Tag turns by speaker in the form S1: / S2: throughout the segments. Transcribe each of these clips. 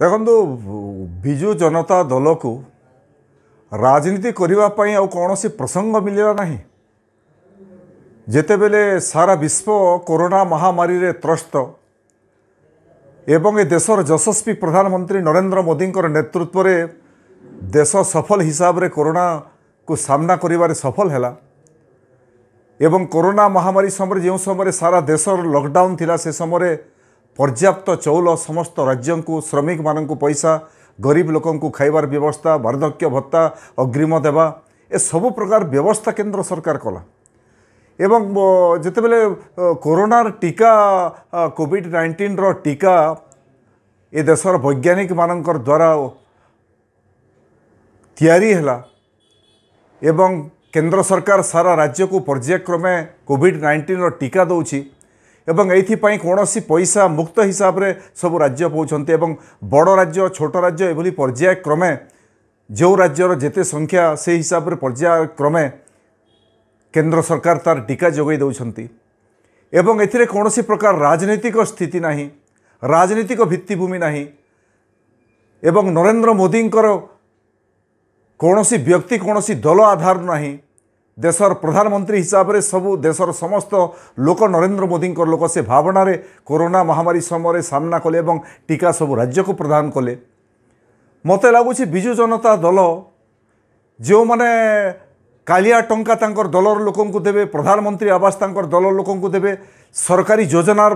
S1: ଦେଖନ୍ତୁ ବିଜୁ ଜନତା ଦଳକୁ ରାଜନୀତି କରିବା ପାଇଁ ଆଉ କୌଣସି ପ୍ରସଙ୍ଗ ମିଳିଲା ନାହିଁ ଯେତେବେଳେ ସାରା ବିଶ୍ୱ କରୋନା ମହାମାରୀରେ ତ୍ରସ୍ତ ଏବଂ ଏ ଦେଶର ଯଶସ୍ୱୀ ପ୍ରଧାନମନ୍ତ୍ରୀ ନରେନ୍ଦ୍ର ମୋଦିଙ୍କର ନେତୃତ୍ୱରେ ଦେଶ ସଫଲ ହିସାବରେ କରୋନାକୁ ସାମ୍ନା କରିବାରେ ସଫଲ ହେଲା ଏବଂ କରୋନା ମହାମାରୀ ସମୟରେ ଯେଉଁ ସମୟରେ ସାରା ଦେଶର ଲକଡାଉନ୍ ଥିଲା ସେ ସମୟରେ পর্যাপ্ত চৌল সমস্ত রাজ্য শ্রমিক শ্রমিকমানঙ্কু পয়সা গরিব লোক খাইবার ব্যবস্থা বার্ধক্য ভত্তা অগ্রিম দেবা এসবু প্রকার ব্যবস্থা কেন্দ্র সরকার কলা এবং যেতবে করোনার টিকা কোভিড নাইন্টিন্র টিকা এ দেশের বৈজ্ঞানিক মানকর দ্বারা তৈরি হল এবং কেন্দ্র সরকার সারা রাজ্যকে পর্যায়ক্রমে কোভিড নাইন্টিন্র টিকা দৌছি এবং এইপাই কৌশি পয়সা মুক্ত হিসাবে সব রাজ্য পাচ্ছেন এবং বড় রাজ্য ছোট রাজ্য এভাবে পর্যায়ক্রমে যে রাজ্যর যেতে সংখ্যা সেই হিসাবে পর্যায়ক্রমে কেন্দ্র সরকার তার টিকা যোগাই দেওয়া এবং এতে কৌশি প্রকার রাজনৈতিক স্থিতি না রাজনৈতিক ভিত্তিভূমি না এবং নরেন্দ্র মোদীঙ্কর কৌশি ব্যক্তি কৌশি দল আধার নাহি। দেশর প্রধানমন্ত্রী হিসাবে সবু দেশর সমস্ত লোক নরেন্দ্র মোদীঙ্কর লোক সে ভাবনার করোনা মহামারী সময় সামনা কলে এবং টিকা সবু রাজ্যক প্রদান কলে মতো লাগুছে বিজু জনতা দল যে মানে কালিয়া টঙ্কা তাঁর দলর লোক দেবে প্রধানমন্ত্রী আবাস তাঁর দল লোক দেবে সরকারি যোজনার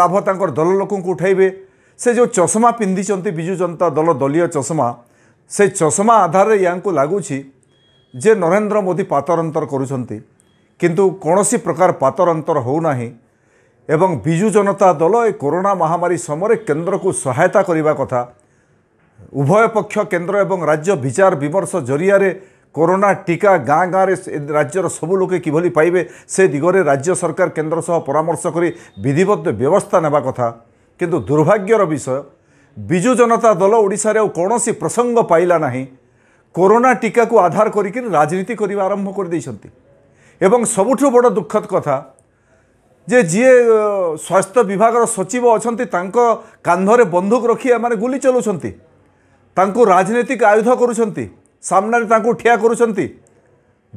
S1: লাভ তাঁর দল লোক উঠাইবে সে যে চশমা পিঁধিছেন বিজু জনতা দল দলীয় চশমা সে চশমা আধারে ইয়াঙ্কু লাগুছে ଯେ ନରେନ୍ଦ୍ର ମୋଦି ପାତରାନ୍ତର କରୁଛନ୍ତି କିନ୍ତୁ କୌଣସି ପ୍ରକାର ପାତରାନ୍ତର ହେଉନାହିଁ ଏବଂ ବିଜୁ ଜନତା ଦଳ ଏ କରୋନା ମହାମାରୀ ସମୟରେ କେନ୍ଦ୍ରକୁ ସହାୟତା କରିବା କଥା ଉଭୟ ପକ୍ଷ କେନ୍ଦ୍ର ଏବଂ ରାଜ୍ୟ ବିଚାର ବିମର୍ଶ ଜରିଆରେ କରୋନା ଟିକା ଗାଁ ଗାଁରେ ରାଜ୍ୟର ସବୁ ଲୋକେ କିଭଳି ପାଇବେ ସେ ଦିଗରେ ରାଜ୍ୟ ସରକାର କେନ୍ଦ୍ର ସହ ପରାମର୍ଶ କରି ବିଧିବଦ୍ଧ ବ୍ୟବସ୍ଥା ନେବା କଥା କିନ୍ତୁ ଦୁର୍ଭାଗ୍ୟର ବିଷୟ ବିଜୁ ଜନତା ଦଳ ଓଡ଼ିଶାରେ ଆଉ କୌଣସି ପ୍ରସଙ୍ଗ ପାଇଲା ନାହିଁ କରୋନା ଟୀକାକୁ ଆଧାର କରିକିରି ରାଜନୀତି କରିବା ଆରମ୍ଭ କରିଦେଇଛନ୍ତି ଏବଂ ସବୁଠୁ ବଡ଼ ଦୁଃଖଦ କଥା ଯେ ଯିଏ ସ୍ୱାସ୍ଥ୍ୟ ବିଭାଗର ସଚିବ ଅଛନ୍ତି ତାଙ୍କ କାନ୍ଧରେ ବନ୍ଧୁକ ରଖି ଏମାନେ ଗୁଲି ଚଲାଉଛନ୍ତି ତାଙ୍କୁ ରାଜନୈତିକ ଆୟୁଧ କରୁଛନ୍ତି ସାମ୍ନାରେ ତାଙ୍କୁ ଠିଆ କରୁଛନ୍ତି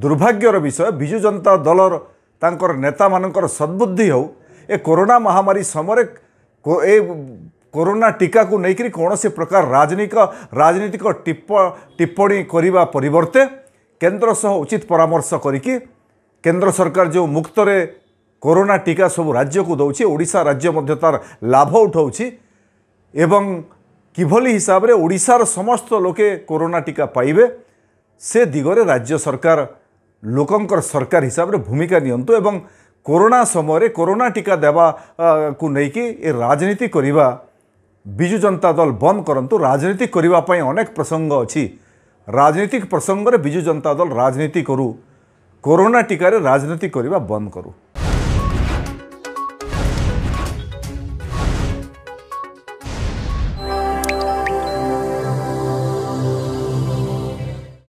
S1: ଦୁର୍ଭାଗ୍ୟର ବିଷୟ ବିଜୁ ଜନତା ଦଳର ତାଙ୍କର ନେତାମାନଙ୍କର ସଦ୍ବୁଦ୍ଧି ହେଉ ଏ କରୋନା ମହାମାରୀ ସମୟରେ ଏ କରୋନା ଟିକାକୁ ନେଇକରି କୌଣସି ପ୍ରକାର ରାଜନୈତିକ ରାଜନୈତିକ ଟିପ୍ପଣୀ କରିବା ପରିବର୍ତ୍ତେ କେନ୍ଦ୍ର ସହ ଉଚିତ ପରାମର୍ଶ କରିକି କେନ୍ଦ୍ର ସରକାର ଯେଉଁ ମୁକ୍ତରେ କରୋନା ଟିକା ସବୁ ରାଜ୍ୟକୁ ଦେଉଛି ଓଡ଼ିଶା ରାଜ୍ୟ ମଧ୍ୟ ତା'ର ଲାଭ ଉଠାଉଛି ଏବଂ କିଭଳି ହିସାବରେ ଓଡ଼ିଶାର ସମସ୍ତ ଲୋକେ କରୋନା ଟିକା ପାଇବେ ସେ ଦିଗରେ ରାଜ୍ୟ ସରକାର ଲୋକଙ୍କର ସରକାର ହିସାବରେ ଭୂମିକା ନିଅନ୍ତୁ ଏବଂ କରୋନା ସମୟରେ କରୋନା ଟିକା ଦେବାକୁ ନେଇକି ଏ ରାଜନୀତି କରିବା ବିଜୁ ଜନତା ଦଳ ବନ୍ଦ କରନ୍ତୁ ରାଜନୀତି କରିବା ପାଇଁ ଅନେକ ପ୍ରସଙ୍ଗ ଅଛି ରାଜନୀତିକ ପ୍ରସଙ୍ଗରେ ବିଜୁ ଜନତା ଦଳ ରାଜନୀତି କରୁ କରୋନା ଟିକାରେ ରାଜନୀତି କରିବା ବନ୍ଦ କରୁ